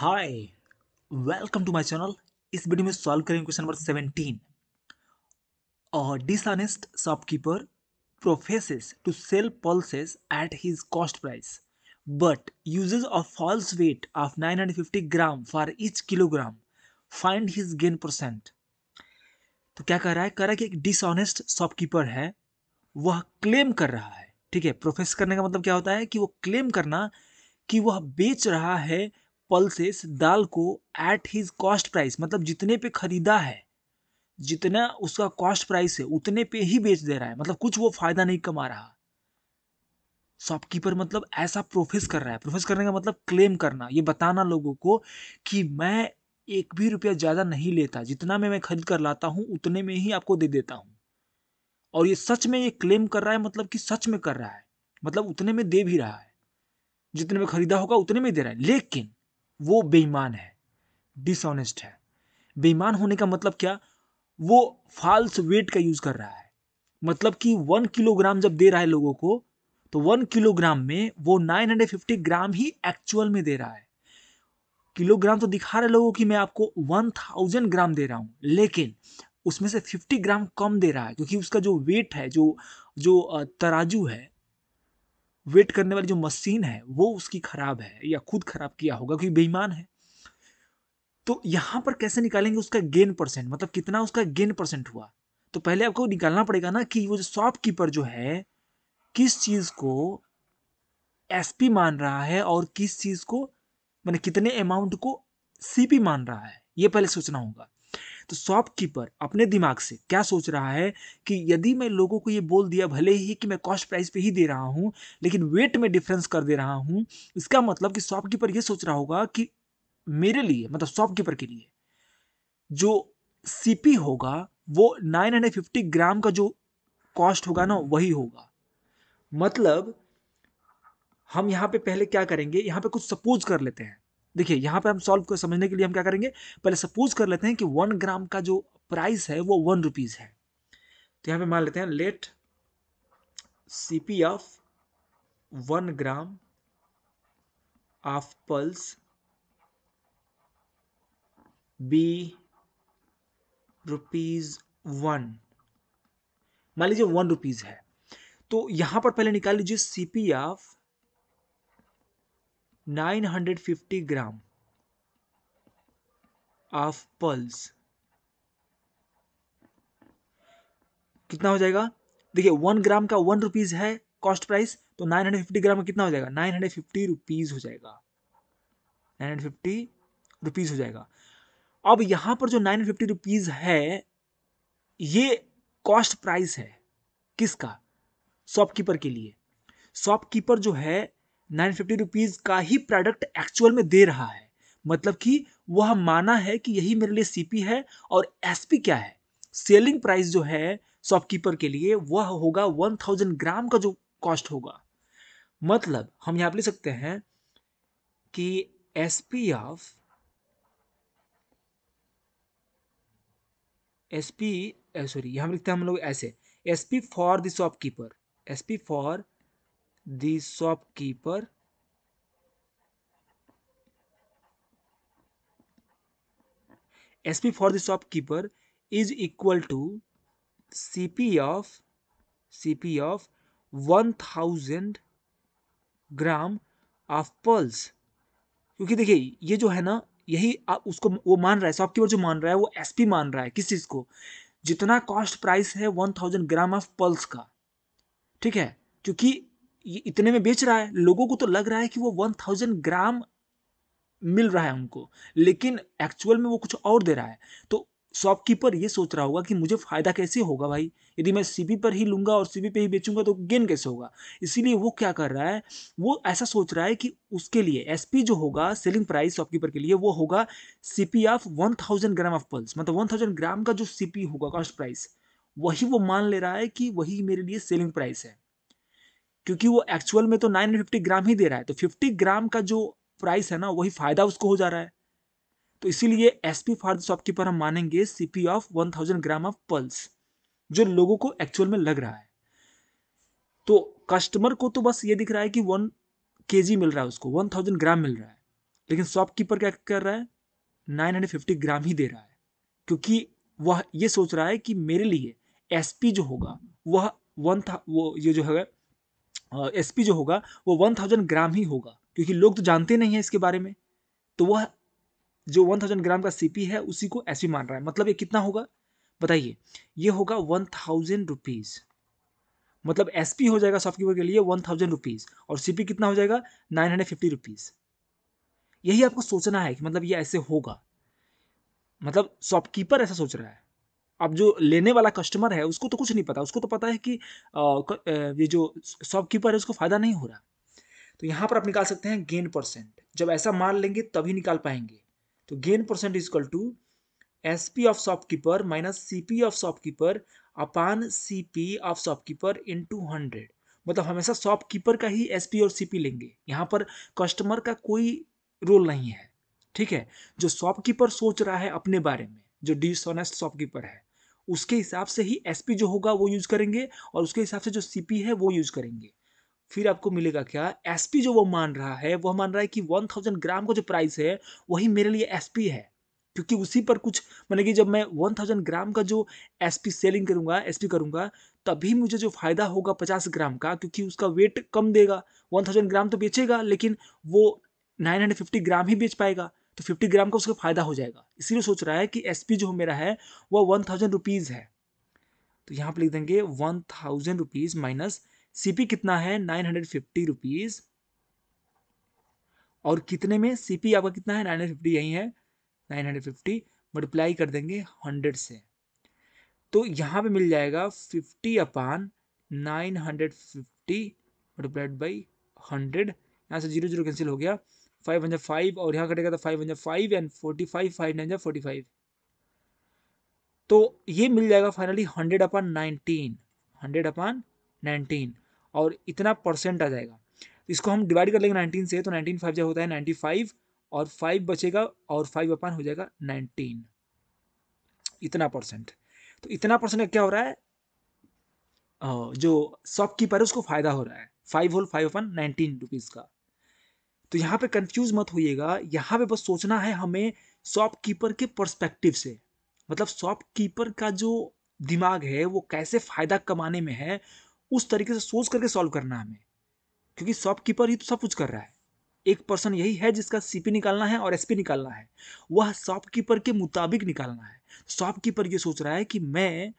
hi welcome to my channel इस video में solve करेंगे क्वेश्चन नंबर सेवेंटीन और dishonest shopkeeper professes to sell pulses at his cost price but uses of false weight of 950 gram for each kilogram find his gain percent तो क्या कर रहा है कह रहा है कि एक डिसऑनेस्ट शॉपकीपर है वह क्लेम कर रहा है ठीक है प्रोफेस करने का मतलब क्या होता है कि वो क्लेम करना कि वह बेच रहा है पल्सेस दाल को एट हिज कॉस्ट प्राइस मतलब जितने पे खरीदा है जितना उसका कॉस्ट प्राइस है उतने पे ही बेच दे रहा है मतलब कुछ वो फायदा नहीं कमा रहा शॉपकीपर मतलब ऐसा प्रोफेस कर रहा है प्रोफेस करने का मतलब क्लेम करना ये बताना लोगों को कि मैं एक भी रुपया ज़्यादा नहीं लेता जितना में मैं खरीद कर लाता हूँ उतने में ही आपको दे देता हूँ और ये सच में ये क्लेम कर रहा है मतलब कि सच में कर रहा है मतलब उतने में दे भी रहा है जितने में खरीदा होगा उतने में दे रहा है लेकिन वो बेईमान है डिसऑनेस्ट है बेईमान होने का मतलब क्या वो फाल्स वेट का यूज़ कर रहा है मतलब कि वन किलोग्राम जब दे रहा है लोगों को तो वन किलोग्राम में वो नाइन हंड्रेड फिफ्टी ग्राम ही एक्चुअल में दे रहा है किलोग्राम तो दिखा रहे लोगों की मैं आपको वन थाउजेंड ग्राम दे रहा हूँ लेकिन उसमें से फिफ्टी ग्राम कम दे रहा है क्योंकि उसका जो वेट है जो जो तराजू है वेट करने वाली जो मशीन है वो उसकी खराब है या खुद खराब किया होगा क्योंकि बेईमान है तो यहां पर कैसे निकालेंगे उसका गेन परसेंट मतलब कितना उसका गेन परसेंट हुआ तो पहले आपको निकालना पड़ेगा ना कि वो जो शॉपकीपर जो है किस चीज़ को एसपी मान रहा है और किस चीज़ को मैंने कितने अमाउंट को सीपी मान रहा है ये पहले सोचना होगा तो शॉपकीपर अपने दिमाग से क्या सोच रहा है कि यदि मैं लोगों को ये बोल दिया भले ही कि मैं कॉस्ट प्राइस पे ही दे रहा हूँ लेकिन वेट में डिफरेंस कर दे रहा हूँ इसका मतलब कि शॉपकीपर ये सोच रहा होगा कि मेरे लिए मतलब शॉपकीपर के लिए जो सीपी होगा वो 950 ग्राम का जो कॉस्ट होगा ना वही होगा मतलब हम यहाँ पे पहले क्या करेंगे यहाँ पे कुछ सपोज कर लेते हैं देखिए यहाँ पे हम सॉल्व को समझने के लिए हम क्या करेंगे पहले सपोज कर लेते हैं कि वन ग्राम का जो प्राइस है वो वन रुपीज़ है तो यहाँ पे मान लेते हैं let C P of one gram of pulse be rupees one मान लीजिए वन रुपीज़ है तो यहां पर पहले निकाल लीजिए C P of 950 gram of pulse कितना हो जाएगा देखिए वन तो ग्राम का वन रुपीज है कॉस्ट प्राइस तो 950 ग्राम का कितना हो जाएगा 950 रुपीज हो जाएगा 950 रुपीज हो जाएगा अब यहां पर जो 950 रुपीज है ये कॉस्ट प्राइस है किसका शॉपकीपर के लिए शॉपकीपर जो है नाइन फिफ्टी रुपीज़ का ही प्रोडक्ट एक्चुअल में दे रहा है मतलब कि वह माना है कि यही मेरे लिए सीपी है और एसपी क्या है सेलिंग प्राइस जो है शॉपकीपर के लिए वह होगा वन थाउजेंड ग्राम का जो कॉस्ट होगा मतलब हम यहां पर लिख सकते हैं कि S P of S P sorry यहां लिखते हैं हम लोग ऐसे S P for the shopkeeper S P for the shopkeeper sp for the shopkeeper is equal to cp of cp of 1000 gram of pulse क्योंकि देखिए ये जो है ना यही उसको वो मान रहा है शॉपकीपर जो मान रहा है वो एसपी मान रहा है किस चीज़ को जितना कॉस्ट प्राइस है one thousand gram of pulse का ठीक है क्योंकि ये इतने में बेच रहा है लोगों को तो लग रहा है कि वो वन थाउजेंड ग्राम मिल रहा है उनको लेकिन एक्चुअल में वो कुछ और दे रहा है तो शॉपकीपर ये सोच रहा होगा कि मुझे फ़ायदा कैसे होगा भाई यदि मैं सी पर ही लूँगा और सी पे ही बेचूंगा तो गेन कैसे होगा इसीलिए वो क्या कर रहा है वो ऐसा सोच रहा है कि उसके लिए एस जो होगा सेलिंग प्राइस शॉपकीपर के लिए वो होगा P of one thousand gram of pulse मतलब वन थाउजेंड ग्राम का जो सी होगा कॉस्ट प्राइस वही वो मान ले रहा है कि वही मेरे लिए सेलिंग प्राइस है क्योंकि वो एक्चुअल में तो नाइन फिफ्टी ग्राम ही दे रहा है तो फिफ्टी ग्राम का जो प्राइस है ना वही फ़ायदा उसको हो जा रहा है तो इसीलिए S P for the shopkeeper हम मानेंगे CP of one thousand gram of pulse जो लोगों को एक्चुअल में लग रहा है तो कस्टमर को तो बस ये दिख रहा है कि वन के मिल रहा है उसको वन थाउजेंड ग्राम मिल रहा है लेकिन शॉपकीपर क्या कर रहा है नाइन हंड्रेड फिफ्टी ग्राम ही दे रहा है क्योंकि वह ये सोच रहा है कि मेरे लिए एस जो होगा वह वन था वो ये जो है एस जो होगा वो वन थाउजेंड ग्राम ही होगा क्योंकि लोग तो जानते नहीं है इसके बारे में तो वह जो वन थाउजेंड ग्राम का सी है उसी को एस मान रहा है मतलब ये कितना होगा बताइए ये होगा वन थाउजेंड रुपीज़ मतलब एस हो जाएगा सॉफ्टवेयर के लिए वन थाउजेंड रुपीज़ और सी कितना हो जाएगा नाइन हंड्रेड फिफ्टी रुपीज़ यही आपको सोचना है कि मतलब ये ऐसे होगा मतलब शॉपकीपर ऐसा सोच रहा है अब जो लेने वाला कस्टमर है उसको तो कुछ नहीं पता उसको तो पता है कि ये जो शॉपकीपर है उसको फ़ायदा नहीं हो रहा तो यहाँ पर आप निकाल सकते हैं गेन परसेंट जब ऐसा मान लेंगे तभी निकाल पाएंगे तो gain percent equal to S P of shopkeeper minus C P of shopkeeper upon C P of shopkeeper into hundred मतलब हमेशा शॉपकीपर का ही एस पी और सी पी लेंगे यहाँ पर कस्टमर का कोई रोल नहीं है ठीक है जो शॉपकीपर सोच रहा है अपने बारे में जो डिसऑनेस्ट शॉपकीपर है उसके हिसाब से ही एस जो होगा वो यूज करेंगे और उसके हिसाब से जो सी है वो यूज करेंगे फिर आपको मिलेगा क्या एस जो वो मान रहा है वह मान रहा है कि वन थाउजेंड ग्राम का जो प्राइस है वही मेरे लिए एस है क्योंकि उसी पर कुछ मतलब कि जब मैं वन थाउजेंड ग्राम का जो एस पी सेलिंग करूँगा एस पी करूँगा तभी मुझे जो फ़ायदा होगा पचास ग्राम का क्योंकि उसका वेट कम देगा वन थाउजेंड ग्राम तो बेचेगा लेकिन वो नाइन हंड्रेड फिफ्टी ग्राम ही बेच पाएगा तो फिफ्टी ग्राम का उसका फ़ायदा हो जाएगा इसीलिए सोच रहा है कि एस जो मेरा है वह वन थाउजेंड रुपीज़ है तो यहाँ पर लिख देंगे one thousand rupees minus C कितना है नाइन हंड्रेड फिफ्टी रुपीज़ और कितने में सी आपका कितना है नाइन हंड्रेड फिफ्टी यही है नाइन हंड्रेड फिफ्टी मल्टीप्लाई कर देंगे हंड्रेड से तो यहाँ पे मिल जाएगा fifty upon nine hundred fifty multiplied by hundred यहाँ से जीरो जीरो कैंसिल हो गया फाइव वन जो फाइव और यहाँ कटेगा तो फाइव वन जो five and forty five five nine forty five तो ये मिल जाएगा finally hundred upon nineteen hundred upon nineteen और इतना परसेंट आ जाएगा इसको हम डिवाइड कर लेंगे नाइनटीन से तो नाइनटीन फाइव जो होता है नाइन्टी फाइव और फाइव बचेगा और फाइव अपन हो जाएगा नाइनटीन इतना परसेंट तो इतना परसेंट क्या हो रहा है जो शॉपकीपर है उसको फायदा हो रहा है five whole five upon nineteen rupees का तो यहाँ पे कंफ्यूज मत होइएगा यहाँ पे बस सोचना है हमें शॉपकीपर के पर्सपेक्टिव से मतलब शॉपकीपर का जो दिमाग है वो कैसे फ़ायदा कमाने में है उस तरीके से सोच करके सॉल्व करना है हमें क्योंकि शॉपकीपर ही तो सब कुछ कर रहा है एक पर्सन यही है जिसका सीपी निकालना है और एसपी निकालना है वह शॉपकीपर के मुताबिक निकालना है शॉपकीपर ये सोच रहा है कि मैं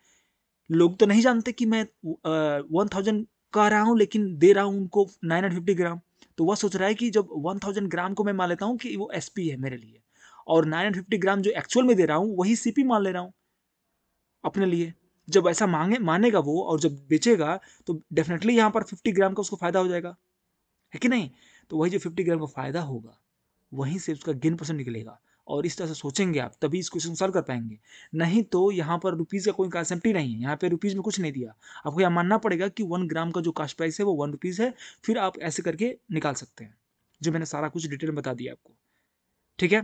लोग तो नहीं जानते कि मैं वन थाउजेंड कह रहा हूँ लेकिन दे रहा हूँ उनको नाइन हंड्रेड फिफ्टी ग्राम तो वह सोच रहा है कि जब वन थाउजेंड ग्राम को मैं मान लेता हूँ कि वो एस है मेरे लिए और नाइन फिफ्टी ग्राम जो एक्चुअल में दे रहा हूँ वही सी मान ले रहा हूँ अपने लिए जब ऐसा मांगे मानेगा वो और जब बेचेगा तो डेफिनेटली यहाँ पर फिफ्टी ग्राम का उसको फायदा हो जाएगा है कि नहीं तो वही जो फिफ्टी ग्राम का फायदा होगा वहीं से उसका गेन परसेंट निकलेगा और इस तरह से सोचेंगे आप तभी इस क्वेश्चन सॉल्व कर पाएंगे नहीं तो यहाँ पर रुपीज़ का कोई कंसेप्ट ही नहीं है यहाँ पे रुपीज़ में कुछ नहीं दिया आपको यह मानना पड़ेगा कि वन ग्राम का जो कास्ट प्राइस है वो वन रुपीज़ है फिर आप ऐसे करके निकाल सकते हैं जो मैंने सारा कुछ डिटेल बता दिया आपको ठीक है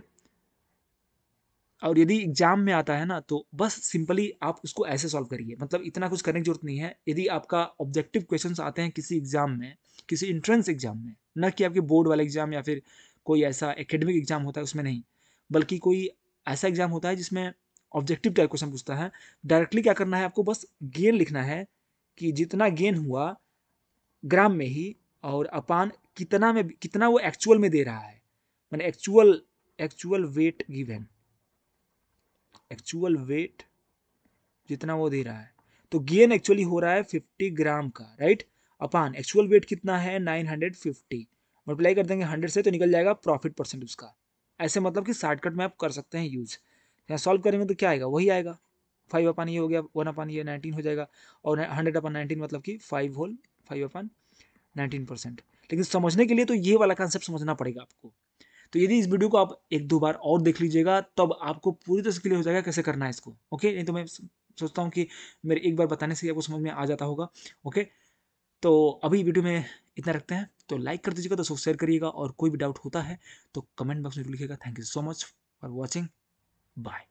और यदि एग्जाम में आता है ना तो बस सिंपली आप उसको ऐसे सॉल्व करिए मतलब इतना कुछ करने की जरूरत नहीं है यदि आपका ऑब्जेक्टिव क्वेश्चन आते हैं किसी एग्जाम में किसी इंट्रेंस एग्जाम में ना कि आपके बोर्ड वाले एग्जाम या फिर कोई ऐसा एकेडमिक एग्जाम होता है उसमें नहीं बल्कि कोई ऐसा एग्जाम होता है जिसमें ऑब्जेक्टिव टाइप क्वेश्चन पूछता है डायरेक्टली क्या करना है आपको बस गेन लिखना है कि जितना गेन हुआ ग्राम में ही और अपान कितना में कितना वो एक्चुअल में दे रहा है मैंने actual actual weight given actual weight जितना वो दे रहा है तो गेन एक्चुअली हो रहा है फिफ्टी ग्राम का राइट अपान एक्चुअल वेट कितना है नाइन हंड्रेड फिफ्टी मल्टीप्लाई कर देंगे हंड्रेड से तो निकल जाएगा प्रॉफिट परसेंट उसका ऐसे मतलब कि शॉर्टकट में आप कर सकते हैं यूज़ यहाँ सॉल्व करेंगे तो क्या आएगा वही आएगा फाइव अपन ये हो गया वन अपन ये नाइनटीन हो जाएगा और हंड्रेड अपन नाइनटीन मतलब कि five whole five upon nineteen percent लेकिन समझने के लिए तो ये वाला कॉन्सेप्ट समझना पड़ेगा आपको तो यदि इस वीडियो को आप एक दो बार और देख लीजिएगा तब आपको पूरी तरह से क्लियर हो जाएगा कैसे करना है इसको ओके नहीं तो मैं सोचता हूँ कि मेरे एक बार बताने से आपको समझ में आ जाता होगा ओके तो अभी वीडियो में इतना रखते हैं तो लाइक कर दीजिएगा दोस्तों शेयर करिएगा और कोई भी डाउट होता है तो कमेंट बॉक्स में लिखिएगा thank you so much for watching bye